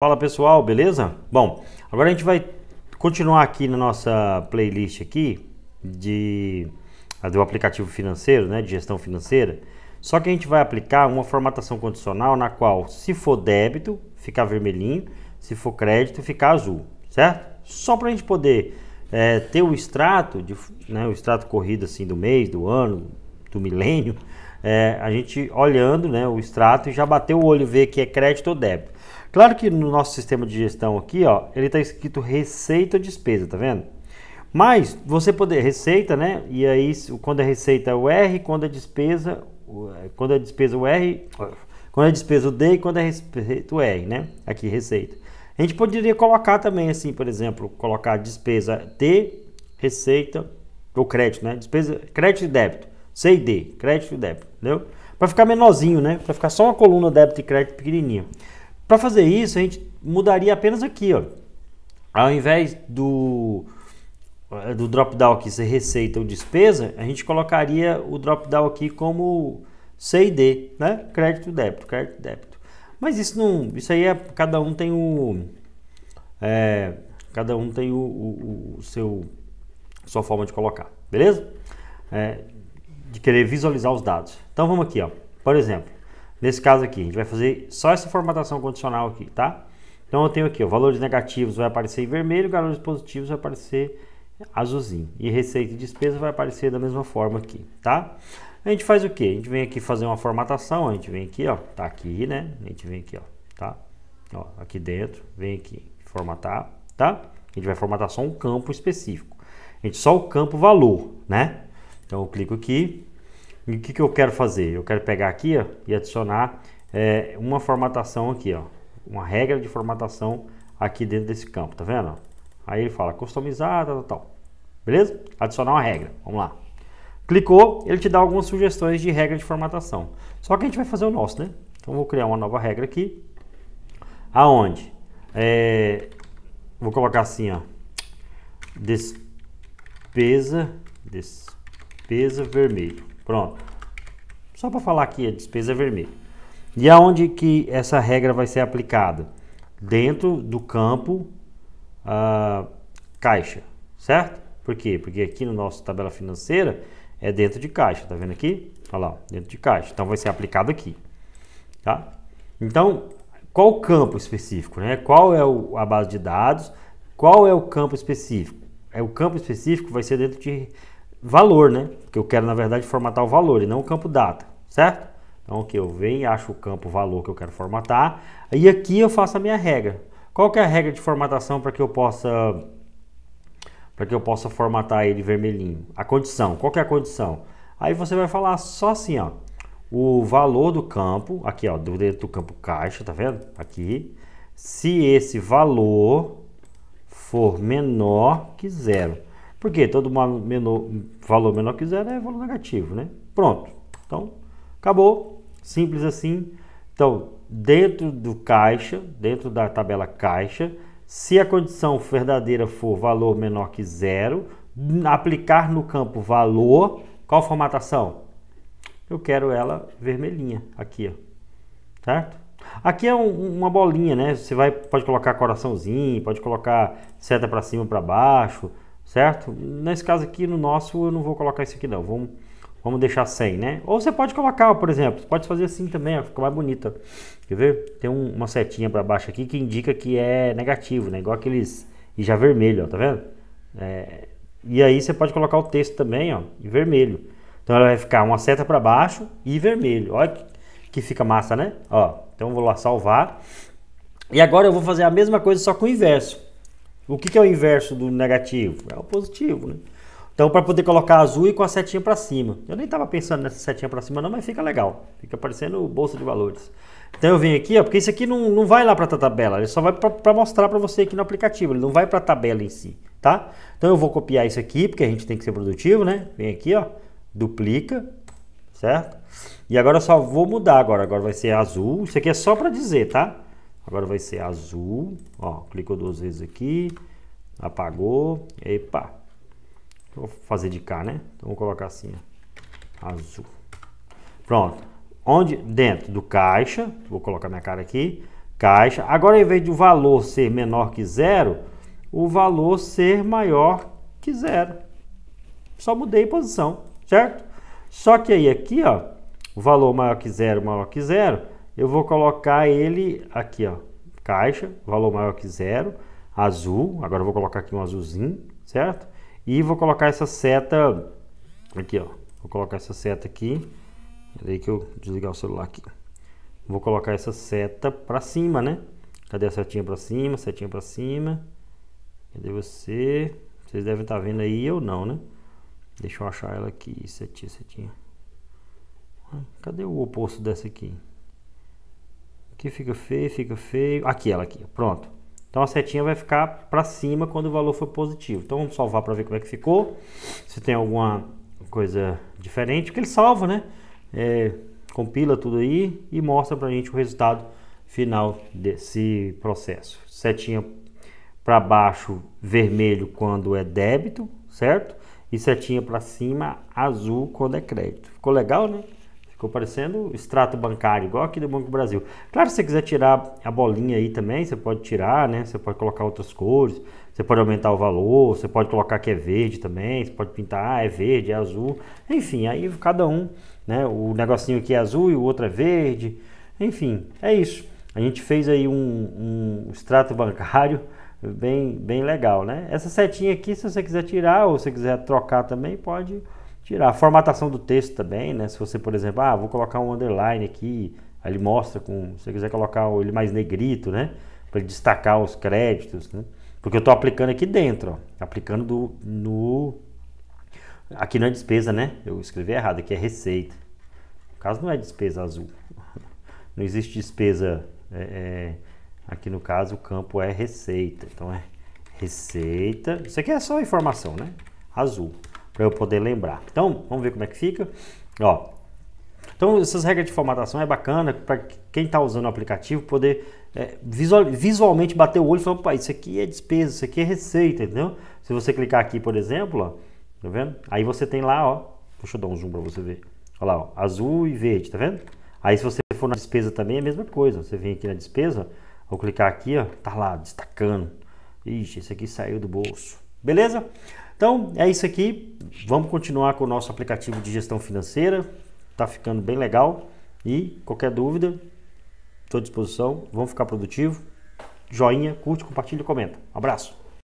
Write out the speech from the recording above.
Fala pessoal, beleza? Bom, agora a gente vai continuar aqui na nossa playlist aqui de ah, do aplicativo financeiro, né, de gestão financeira. Só que a gente vai aplicar uma formatação condicional na qual, se for débito, ficar vermelhinho, se for crédito, ficar azul, certo? Só para a gente poder é, ter o extrato, de, né, o extrato corrido assim do mês, do ano, do milênio, é, a gente olhando, né, o extrato e já bater o olho ver que é crédito ou débito. Claro que no nosso sistema de gestão aqui, ó, ele está escrito receita ou despesa, tá vendo? Mas você poder receita, né? E aí quando é receita é o R, quando é despesa, é, quando é despesa o R, quando é despesa o D e quando é receita o R, né? Aqui receita. A gente poderia colocar também assim, por exemplo, colocar despesa D, receita ou crédito, né? Despesa, crédito e débito. C e D, crédito e débito, entendeu? Para ficar menorzinho, né? Para ficar só uma coluna débito e crédito pequenininha. Para fazer isso, a gente mudaria apenas aqui, ó. Ao invés do, eh, do drop-down aqui ser receita ou despesa, a gente colocaria o drop-down aqui como C&D, né? Crédito, débito, crédito, débito. Mas isso não, isso aí é cada um tem o é, cada um tem o, o, o, seu sua forma de colocar, beleza? É, de querer visualizar os dados. Então vamos aqui, ó. Por exemplo, Nesse caso aqui, a gente vai fazer só essa formatação condicional aqui, tá? Então eu tenho aqui, ó, valores negativos vai aparecer em vermelho, valores positivos vai aparecer azulzinho. E receita e despesa vai aparecer da mesma forma aqui, tá? A gente faz o que? A gente vem aqui fazer uma formatação, a gente vem aqui, ó, tá aqui, né? A gente vem aqui, ó, tá? Ó, aqui dentro, vem aqui, formatar, tá? A gente vai formatar só um campo específico. A gente só o campo valor, né? Então eu clico aqui, o que, que eu quero fazer? Eu quero pegar aqui ó, e adicionar é, uma formatação aqui, ó, uma regra de formatação aqui dentro desse campo, tá vendo? Aí ele fala customizada tal, tal, beleza? Adicionar uma regra, vamos lá. Clicou, ele te dá algumas sugestões de regra de formatação. Só que a gente vai fazer o nosso, né? Então vou criar uma nova regra aqui, aonde é, vou colocar assim, ó, despesa, despesa vermelho, pronto. Só para falar aqui, a despesa é vermelha. E aonde que essa regra vai ser aplicada? Dentro do campo ah, caixa, certo? Por quê? Porque aqui no nosso tabela financeira é dentro de caixa, tá vendo aqui? Olha lá, dentro de caixa. Então vai ser aplicado aqui, tá? Então, qual o campo específico, né? Qual é o, a base de dados? Qual é o campo específico? É o campo específico vai ser dentro de valor, né? Porque eu quero, na verdade, formatar o valor e não o campo data, certo? Então, aqui eu venho e acho o campo valor que eu quero formatar. E aqui eu faço a minha regra. Qual que é a regra de formatação para que eu possa para que eu possa formatar ele vermelhinho? A condição. Qual que é a condição? Aí você vai falar só assim, ó. O valor do campo, aqui ó, dentro do campo caixa, tá vendo? Aqui. Se esse valor for menor que zero. Porque todo menor, valor menor que zero é valor negativo, né? Pronto. Então, acabou. Simples assim. Então, dentro do caixa, dentro da tabela caixa, se a condição verdadeira for valor menor que zero, aplicar no campo valor, qual formatação? Eu quero ela vermelhinha aqui, ó. certo? Aqui é um, uma bolinha, né? Você vai, pode colocar coraçãozinho, pode colocar seta para cima, para baixo, certo? Nesse caso aqui, no nosso, eu não vou colocar isso aqui não, vamos, vamos deixar 100, né? Ou você pode colocar, por exemplo, pode fazer assim também, ó, fica mais bonita. Quer ver? Tem um, uma setinha para baixo aqui que indica que é negativo, né? Igual aqueles e já vermelho, ó, tá vendo? É, e aí você pode colocar o texto também, ó, em vermelho. Então ela vai ficar uma seta para baixo e vermelho. Olha que, que fica massa, né? Ó, então eu vou lá salvar. E agora eu vou fazer a mesma coisa só com o inverso. O que, que é o inverso do negativo? É o positivo, né? Então, para poder colocar azul e com a setinha para cima. Eu nem estava pensando nessa setinha para cima não, mas fica legal. Fica parecendo bolsa de valores. Então, eu venho aqui, ó, porque isso aqui não, não vai lá para a tabela. Ele só vai para mostrar para você aqui no aplicativo. Ele não vai para a tabela em si, tá? Então, eu vou copiar isso aqui, porque a gente tem que ser produtivo, né? Vem aqui, ó, duplica, certo? E agora eu só vou mudar agora. Agora vai ser azul. Isso aqui é só para dizer, tá? Agora vai ser azul, ó, clicou duas vezes aqui, apagou, epa. Então, vou fazer de cá, né? Então vou colocar assim, ó, azul. Pronto. Onde? Dentro do caixa, vou colocar minha cara aqui, caixa. Agora, em vez o valor ser menor que zero, o valor ser maior que zero. Só mudei posição, certo? Só que aí aqui, ó, o valor maior que zero, maior que zero, eu vou colocar ele aqui, ó, caixa, valor maior que zero, azul, agora eu vou colocar aqui um azulzinho, certo? E vou colocar essa seta aqui, ó, vou colocar essa seta aqui, peraí que eu desligar o celular aqui. Vou colocar essa seta para cima, né? Cadê a setinha para cima, setinha para cima? Cadê você? Vocês devem estar tá vendo aí, eu não, né? Deixa eu achar ela aqui, setinha, setinha. Ah, cadê o oposto dessa aqui? Aqui fica feio, fica feio. Aqui ela aqui, pronto. Então a setinha vai ficar para cima quando o valor for positivo. Então vamos salvar para ver como é que ficou. Se tem alguma coisa diferente, porque ele salva, né? É, compila tudo aí e mostra para a gente o resultado final desse processo. Setinha para baixo vermelho quando é débito, certo? E setinha para cima azul quando é crédito. Ficou legal, né? Ficou parecendo extrato bancário, igual aqui do Banco do Brasil. Claro, se você quiser tirar a bolinha aí também, você pode tirar, né? Você pode colocar outras cores, você pode aumentar o valor, você pode colocar que é verde também, você pode pintar, ah, é verde, é azul. Enfim, aí cada um, né? O negocinho aqui é azul e o outro é verde. Enfim, é isso. A gente fez aí um, um extrato bancário bem, bem legal, né? Essa setinha aqui, se você quiser tirar ou se quiser trocar também, pode tirar. A formatação do texto também, né? Se você, por exemplo, ah, vou colocar um underline aqui, aí ele mostra com, se você quiser colocar ele mais negrito, né? Para destacar os créditos, né? Porque eu estou aplicando aqui dentro, ó, aplicando do, no... Aqui não é despesa, né? Eu escrevi errado, aqui é receita. No caso não é despesa azul. Não existe despesa... É, é, aqui no caso o campo é receita. Então é receita. Isso aqui é só informação, né? Azul para eu poder lembrar. Então, vamos ver como é que fica. Ó, então, essas regras de formatação é bacana para quem está usando o aplicativo poder é, visual, visualmente bater o olho e falar, opa, isso aqui é despesa, isso aqui é receita, entendeu? Se você clicar aqui, por exemplo, ó, tá vendo? Aí você tem lá, ó, deixa eu dar um zoom para você ver. Olha lá, ó, azul e verde, tá vendo? Aí se você for na despesa também é a mesma coisa. Você vem aqui na despesa, vou clicar aqui, ó, tá lá, destacando. Ixi, esse aqui saiu do bolso. Beleza? Então é isso aqui. Vamos continuar com o nosso aplicativo de gestão financeira. Tá ficando bem legal. E qualquer dúvida, estou à disposição. Vamos ficar produtivo. Joinha, curte, compartilha e comenta. Um abraço!